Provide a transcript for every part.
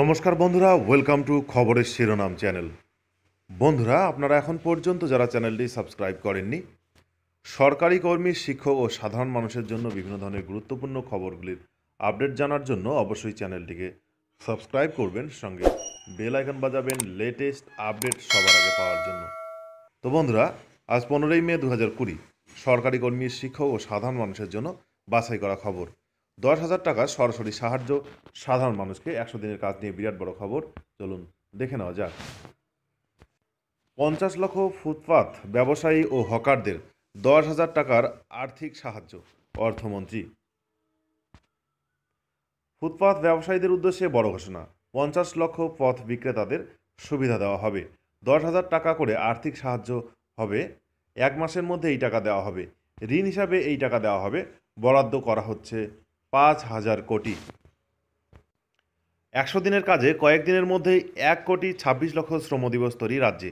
নমস্কার বন্ধুরা welcome to খবরের শিরোনাম চ্যানেল বন্ধুরা আপনারা এখন পর্যন্ত যারা চ্যানেলটি সাবস্ক্রাইব করেননি সরকারি কর্মী শিক্ষক ও সাধারণ মানুষের জন্য বিভিন্ন ধরনের গুরুত্বপূর্ণ খবরগুলির আপডেট জানার জন্য অবশ্যই চ্যানেলটিকে সাবস্ক্রাইব করবেন সঙ্গে বেল আইকন বাজাবেন লেটেস্ট আপডেট সবার আগে পাওয়ার জন্য তো বন্ধুরা আজ পনেরোই মে দু হাজার কুড়ি সরকারি কর্মী শিক্ষক ও সাধারণ মানুষের জন্য বাছাই করা খবর দশ হাজার টাকা সরাসরি সাহায্য সাধারণ মানুষকে একশো দিনের কাজ নিয়ে বিরাট বড় খবর চলুন দেখে নেওয়া যাক পঞ্চাশ লক্ষ ফুটপাথ ব্যবসায়ী ও হকারদের দশ হাজার টাকার আর্থিক সাহায্য অর্থমন্ত্রী ফুটপাথ ব্যবসায়ীদের উদ্দেশ্যে বড় ঘোষণা পঞ্চাশ লক্ষ পথ বিক্রেতাদের সুবিধা দেওয়া হবে দশ হাজার টাকা করে আর্থিক সাহায্য হবে এক মাসের মধ্যে এই টাকা দেওয়া হবে ঋণ হিসাবে এই টাকা দেওয়া হবে বরাদ্দ করা হচ্ছে পাঁচ হাজার কোটি একশো দিনের কাজে কয়েকদিনের মধ্যে এক কোটি ছাব্বিশ লক্ষ শ্রম দিবস তৈরি রাজ্যে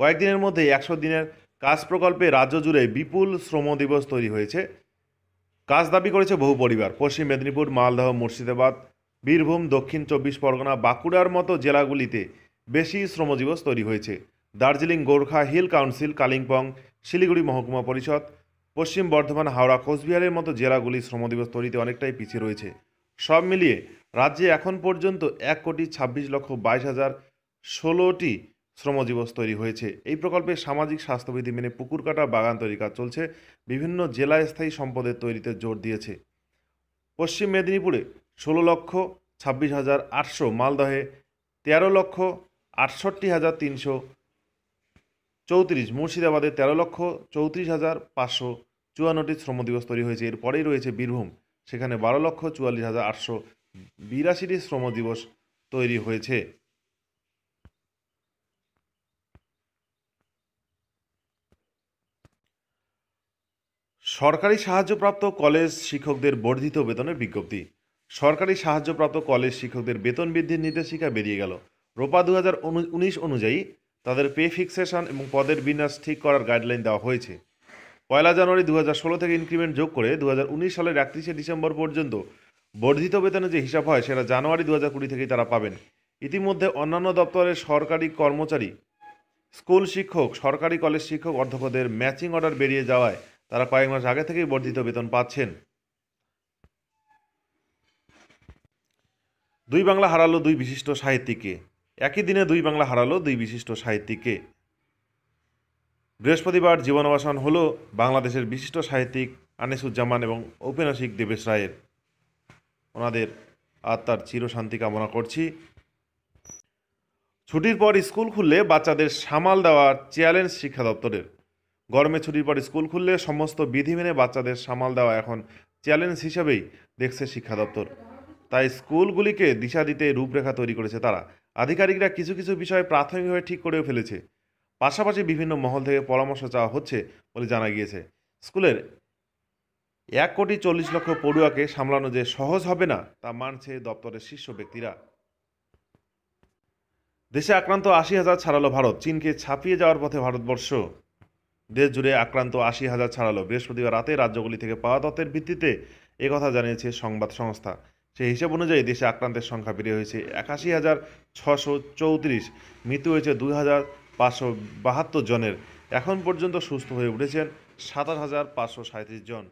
কয়েকদিনের মধ্যে একশো দিনের কাজ প্রকল্পে রাজ্য জুড়ে বিপুল শ্রম দিবস তৈরি হয়েছে কাজ দাবি করেছে বহু পরিবার পশ্চিম মেদিনীপুর মালদহ মুর্শিদাবাদ বীরভূম দক্ষিণ চব্বিশ পরগনা বাঁকুড়ার মতো জেলাগুলিতে বেশি দিবস তৈরি হয়েছে দার্জিলিং গোর্খা হিল কাউন্সিল কালিম্পং শিলিগুড়ি মহকুমা পরিষদ পশ্চিম বর্ধমান হাওড়া কোচবিহারের মতো জেলাগুলি শ্রমদিবস তৈরিতে অনেকটাই পিছিয়ে রয়েছে সব মিলিয়ে রাজ্যে এখন পর্যন্ত এক কোটি ছাব্বিশ লক্ষ বাইশ হাজার ষোলোটি দিবস তৈরি হয়েছে এই প্রকল্পে সামাজিক স্বাস্থ্যবিধি মেনে পুকুর কাটা বাগান তৈরি কাজ চলছে বিভিন্ন জেলায় স্থায়ী সম্পদের তৈরিতে জোর দিয়েছে পশ্চিম মেদিনীপুরে ষোলো লক্ষ ছাব্বিশ হাজার আটশো মালদহে তেরো লক্ষ আটষট্টি হাজার তিনশো চৌত্রিশ মুর্শিদাবাদে তেরো লক্ষ চৌত্রিশ হাজার পাঁচশো চুয়ান্নটি দিবস তৈরি হয়েছে এরপরেই রয়েছে বীরভূম সেখানে বারো লক্ষ চুয়াল্লিশ হাজার আটশো বিরাশিটি শ্রম দিবস তৈরি হয়েছে সরকারি সাহায্যপ্রাপ্ত কলেজ শিক্ষকদের বর্ধিত বেতনের বিজ্ঞপ্তি সরকারি সাহায্যপ্রাপ্ত কলেজ শিক্ষকদের বেতন বৃদ্ধির নির্দেশিকা বেরিয়ে গেল রোপা দু হাজার অনুযায়ী তাদের পে ফিক্সেশন এবং পদের বিন্যাস ঠিক করার গাইডলাইন দেওয়া হয়েছে পয়লা জানুয়ারি দু থেকে ইনক্রিমেন্ট যোগ করে দু উনিশ সালের একত্রিশে ডিসেম্বর পর্যন্ত বর্ধিত বেতনে যে হিসাব হয় সেটা জানুয়ারি দু হাজার কুড়ি থেকেই তারা পাবেন ইতিমধ্যে অন্যান্য দপ্তরের সরকারি কর্মচারী স্কুল শিক্ষক সরকারি কলেজ শিক্ষক অধ্যক্ষদের ম্যাচিং অর্ডার বেরিয়ে যাওয়ায় তারা কয়েক মাস আগে থেকেই বর্ধিত বেতন পাচ্ছেন দুই বাংলা হারালো দুই বিশিষ্ট সাহিত্যিককে একই দিনে দুই বাংলা হারালো দুই বিশিষ্ট সাহিত্যিককে বৃহস্পতিবার জীবনবাসন হল বাংলাদেশের বিশিষ্ট সাহিত্যিক আনিসুজ্জামান এবং ঔপন্যাসিক দেবেশ রায়ের ওনাদের আত্মার চিরশান্তি কামনা করছি ছুটির পর স্কুল খুললে বাচ্চাদের সামাল দেওয়ার চ্যালেঞ্জ শিক্ষা দপ্তরের গরমে ছুটির পর স্কুল খুললে সমস্ত বিধি মেনে বাচ্চাদের সামাল দেওয়া এখন চ্যালেঞ্জ হিসেবেই দেখছে শিক্ষা দপ্তর তাই স্কুলগুলিকে দিশা দিতে রূপরেখা তৈরি করেছে তারা আধিকারিকরা কিছু কিছু বিষয়ে প্রাথমিকভাবে ঠিক করেও ফেলেছে পাশাপাশি বিভিন্ন মহল থেকে পরামর্শ চাওয়া হচ্ছে বলে জানা গিয়েছে স্কুলের এক কোটি চল্লিশ লক্ষ পড়ুয়াকে সামলানো যে সহজ হবে না তা মানছে দপ্তরের শীর্ষ ব্যক্তিরা দেশে আক্রান্ত আশি হাজার ছাড়ালো ভারত চীনকে ছাপিয়ে যাওয়ার পথে ভারতবর্ষ দেশ জুড়ে আক্রান্ত আশি হাজার ছাড়ালো বৃহস্পতিবার রাতে রাজ্যগুলি থেকে পাওয়া তথ্যের ভিত্তিতে একথা জানিয়েছে সংবাদ সংস্থা সেই হিসাব অনুযায়ী দেশে আক্রান্তের সংখ্যা বেড়ে হয়েছে একাশি হাজার ছশো চৌত্রিশ মৃত্যু হয়েছে দুই হাজার পাঁচশো বাহাত্তর জনের এখন পর্যন্ত সুস্থ হয়ে উঠেছেন সাতাশ হাজার পাঁচশো সাঁত্রিশ জন